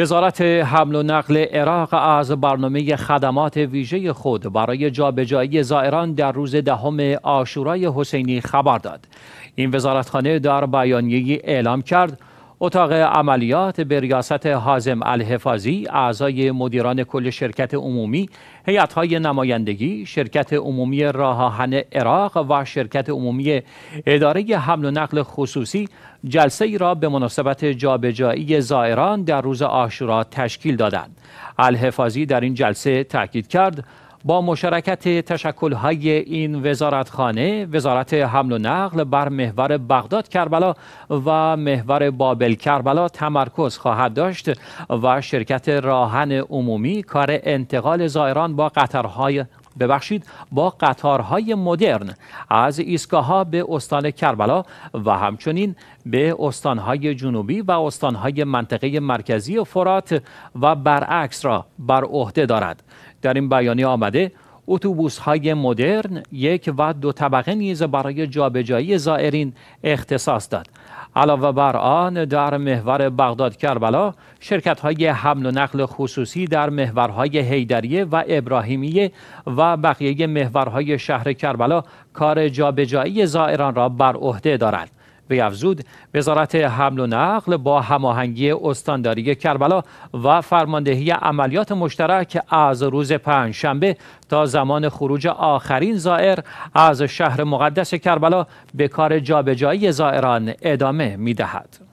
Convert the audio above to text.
وزارت حمل و نقل عراق از برنامه خدمات ویژه خود برای جابجایی زائران در روز دهم آشورای حسینی خبر داد. این وزارتخانه در بیانیه اعلام کرد اتاق عملیات به ریاست حازم الحفاظی اعضای مدیران کل شرکت عمومی هیئت‌های نمایندگی شرکت عمومی راهان عراق و شرکت عمومی اداره حمل و نقل خصوصی جلسه ای را به مناسبت جابجایی زائران در روز آشورا تشکیل دادند الحفاظی در این جلسه تاکید کرد با مشارکت های این وزارتخانه وزارت حمل و نقل بر محور بغداد کربلا و محور بابل کربلا تمرکز خواهد داشت و شرکت راهن عمومی کار انتقال زائران با قطرهای ببخشید با قطارهای مدرن از ایسکاها به استان کربلا و همچنین به استانهای جنوبی و استانهای منطقه مرکزی فرات و برعکس را بر عهده دارد در این بیانیه آمده اتوبوس های مدرن یک و دو طبقه نیز برای جابجایی زائرین اختصاص داد علاوه بر آن در محور بغداد کربلا شرکت های حمل و نقل خصوصی در محورهای هیدریه و ابراهیمیه و بقیه محورهای شهر کربلا کار جابجایی زائران را بر عهده دارند وی افزود وزارت حمل و نقل با هماهنگی استانداری کربلا و فرماندهی عملیات مشترک از روز پنجشنبه تا زمان خروج آخرین زائر از شهر مقدس کربلا به کار جابجایی زائران ادامه دهد.